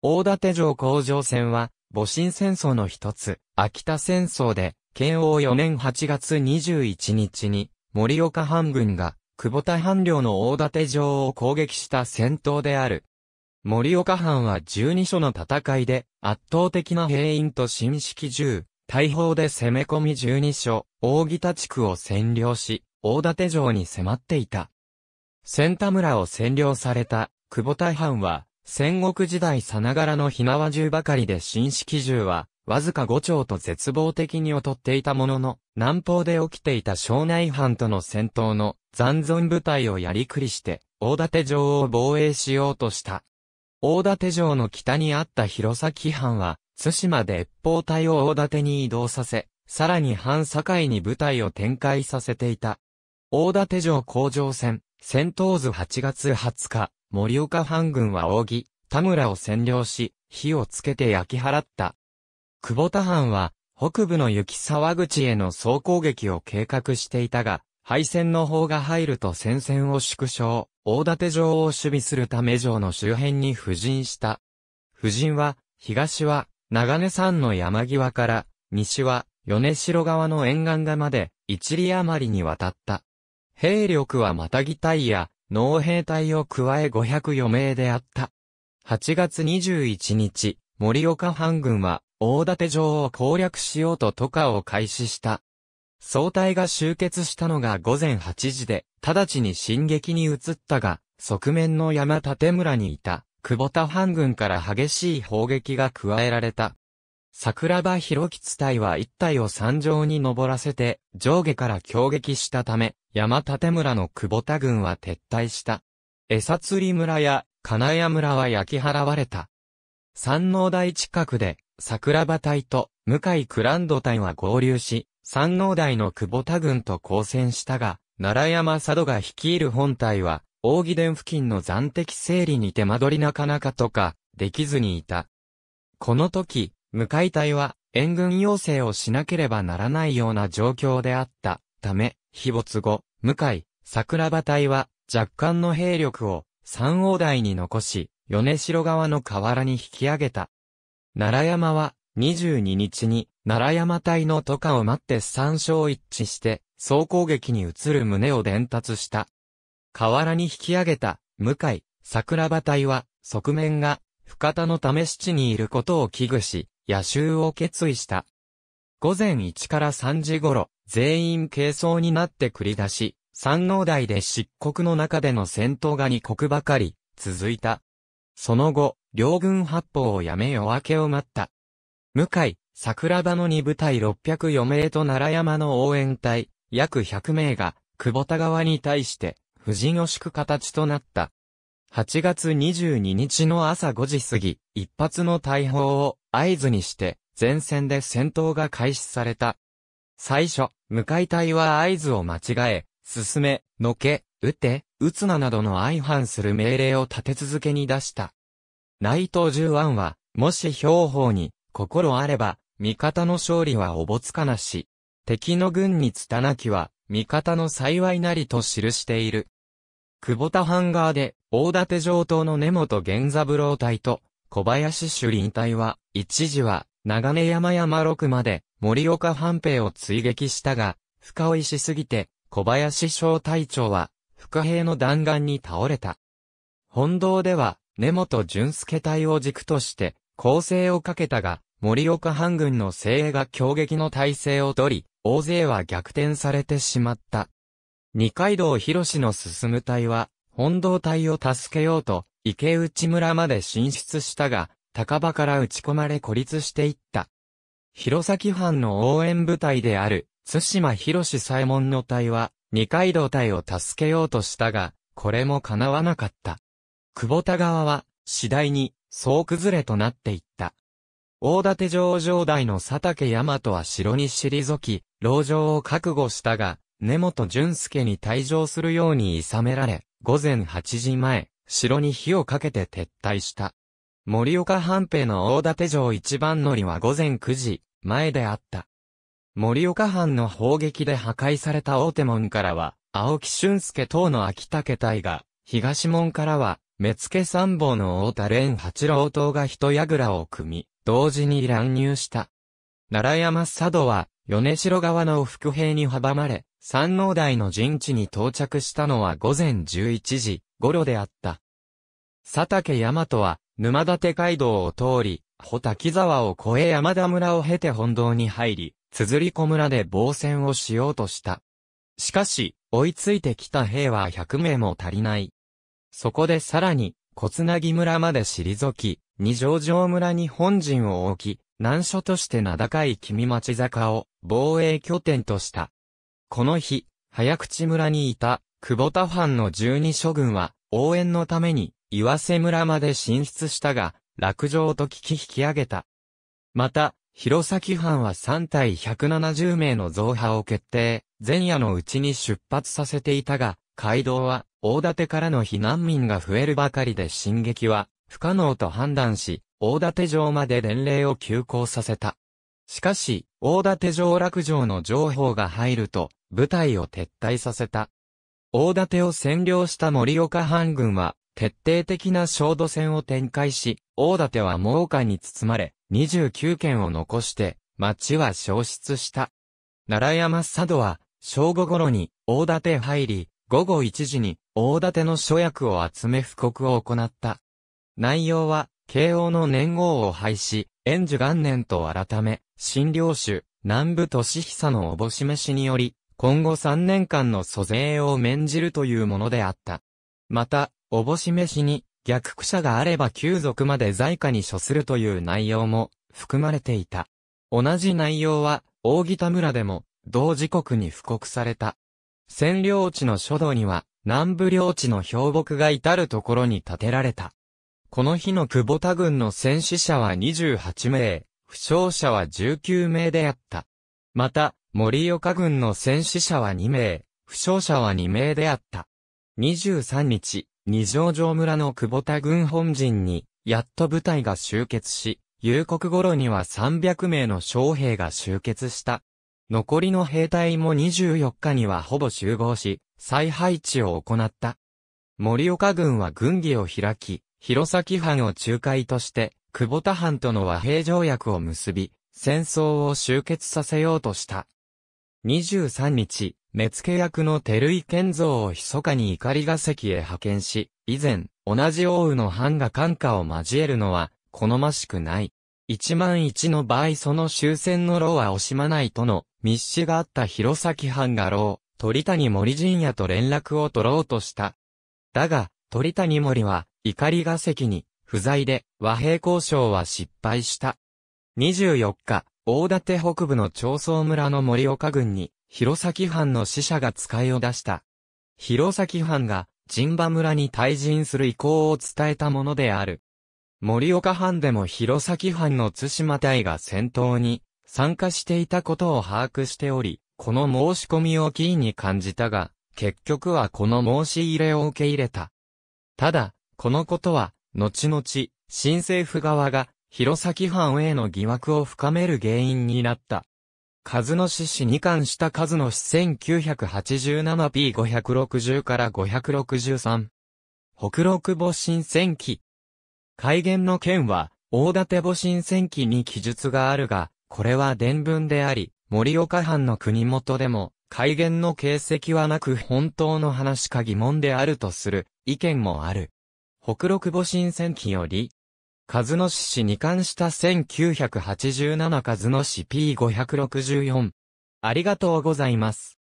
大館城工場戦は、戊辰戦争の一つ、秋田戦争で、慶応4年8月21日に、森岡藩軍が、久保田藩領の大館城を攻撃した戦闘である。森岡藩は12所の戦いで、圧倒的な兵員と新式銃、大砲で攻め込み12所、大木田地区を占領し、大館城に迫っていた。ンタ村を占領された、久保田藩は、戦国時代さながらの火縄銃ばかりで新式銃は、わずか5丁と絶望的に劣っていたものの、南方で起きていた庄内藩との戦闘の残存部隊をやりくりして、大館城を防衛しようとした。大館城の北にあった弘前藩は、津島で越方隊を大館に移動させ、さらに藩境に部隊を展開させていた。大館城工場戦、戦闘図8月20日、盛岡藩軍は扇、田村を占領し、火をつけて焼き払った。久保田藩は、北部の雪沢口への総攻撃を計画していたが、敗戦の方が入ると戦線を縮小、大館城を守備するため城の周辺に布陣した。布陣は、東は、長根山の山際から、西は、米城側の沿岸側まで、一里余りにわたった。兵力はまたぎたいや、農兵隊を加え5 0余命であった。8月21日、森岡藩軍は、大館城を攻略しようと渡河を開始した。総隊が集結したのが午前8時で、直ちに進撃に移ったが、側面の山立村にいた、久保田藩軍から激しい砲撃が加えられた。桜庭広吉隊は一隊を山上に登らせて上下から強撃したため、山立村の久保田軍は撤退した。餌釣り村や金谷村は焼き払われた。山王台近くで桜庭隊と向井クランド隊は合流し、山王台の久保田軍と交戦したが、奈良山佐渡が率いる本隊は、扇義殿付近の残敵整理に手間取りなかなかとか、できずにいた。この時、かい隊は援軍要請をしなければならないような状況であったため、非没後、向井、桜庭隊は若干の兵力を三王台に残し、米城川の河原に引き上げた。奈良山は22日に奈良山隊の渡河を待って三勝一致して総攻撃に移る旨を伝達した。河原に引き上げた向井、桜庭隊は側面が深田のため七にいることを危惧し、野襲を決意した。午前1から3時頃、全員軽装になって繰り出し、山王台で漆黒の中での戦闘が二国ばかり、続いた。その後、両軍発砲をやめ夜明けを待った。向井、桜場の二部隊604名と奈良山の応援隊、約100名が、久保田川に対して、不陣を敷く形となった。8月22日の朝5時過ぎ、一発の大砲を合図にして、前線で戦闘が開始された。最初、向かい隊は合図を間違え、進め、のけ、撃て、撃つななどの相反する命令を立て続けに出した。内藤十安は、もし兵法に、心あれば、味方の勝利はおぼつかなし。敵の軍に伝なきは、味方の幸いなりと記している。久保田ハンガーで、大館上等の根本源三郎隊と、小林主林隊は、一時は、長根山山六まで、森岡半兵を追撃したが、深追いしすぎて、小林小隊長は、副兵の弾丸に倒れた。本堂では、根本淳介隊を軸として、攻勢をかけたが、森岡半軍の精鋭が強撃の体制を取り、大勢は逆転されてしまった。二階堂博の進む隊は、本堂隊を助けようと、池内村まで進出したが、高場から打ち込まれ孤立していった。弘前藩の応援部隊である、津島広志左衛門の隊は、二階堂隊を助けようとしたが、これも叶わなかった。久保田側は、次第に、総崩れとなっていった。大館城上代の佐竹大和は城に退き、牢城を覚悟したが、根本淳介に退場するように諌められ、午前8時前、城に火をかけて撤退した。森岡藩兵の大館城一番乗りは午前9時、前であった。森岡藩の砲撃で破壊された大手門からは、青木俊介等の秋竹隊が、東門からは、目付参謀の大田蓮八郎等が一櫓を組み、同時に乱入した。奈良山佐渡は、米城側の伏兵に阻まれ、山王台の陣地に到着したのは午前11時、路であった。佐竹大和は、沼立街道を通り、穂滝沢を越え山田村を経て本堂に入り、綴子村で防戦をしようとした。しかし、追いついてきた兵は百名も足りない。そこでさらに、小綱木ぎ村まで退き、二条城村に本陣を置き、難所として名高い君町坂を防衛拠点とした。この日、早口村にいた久保田藩の十二諸軍は、応援のために、岩瀬村まで進出したが、落城と聞き引き上げた。また、弘前藩は3対170名の増派を決定、前夜のうちに出発させていたが、街道は、大館からの避難民が増えるばかりで進撃は、不可能と判断し、大館城まで伝令を急行させた。しかし、大館城落城の情報が入ると、部隊を撤退させた。大館を占領した森岡藩軍は、徹底的な焦土戦を展開し、大館は猛火に包まれ、29件を残して、町は消失した。奈良山佐渡は、正午頃に大館入り、午後1時に大館の諸役を集め布告を行った。内容は、慶応の年号を廃止、延寿元年と改め、新領主、南部俊久のおぼしめしにより、今後3年間の租税を免じるというものであった。また、おぼしめしに、逆駆者があれば旧族まで在家に処するという内容も含まれていた。同じ内容は、大北村でも、同時刻に布告された。占領地の書道には、南部領地の標木が至るところに建てられた。この日の久保田軍の戦死者は28名、負傷者は19名であった。また、森岡軍の戦死者は2名、負傷者は2名であった。23日、二条城村の久保田軍本陣に、やっと部隊が集結し、夕刻頃には300名の将兵が集結した。残りの兵隊も24日にはほぼ集合し、再配置を行った。森岡軍は軍議を開き、弘前藩を仲介として、久保田藩との和平条約を結び、戦争を終結させようとした。23日、目付役の照井健造を密かに怒りが関へ派遣し、以前、同じ王の藩が官下を交えるのは、好ましくない。一万一の場合その終戦の牢は惜しまないとの密使があった弘前藩が牢、鳥谷森陣也と連絡を取ろうとした。だが、鳥谷森は、怒りが関に、不在で、和平交渉は失敗した。24日、大館北部の長宗村の森岡郡に、弘前藩の使者が使いを出した。弘前藩が、陣馬村に退陣する意向を伝えたものである。森岡藩でも弘前藩の津島隊が戦闘に参加していたことを把握しており、この申し込みをキーに感じたが、結局はこの申し入れを受け入れた。ただ、このことは、後々、新政府側が、弘前藩への疑惑を深める原因になった。数の市市に関した数の市 1987P560 から563。北六母神戦記。改元の件は、大館母神戦記に記述があるが、これは伝文であり、森岡藩の国元でも、改元の形跡はなく本当の話か疑問であるとする意見もある。北六母神戦記より、カズノ市市に関した1987カズノ市 P564。ありがとうございます。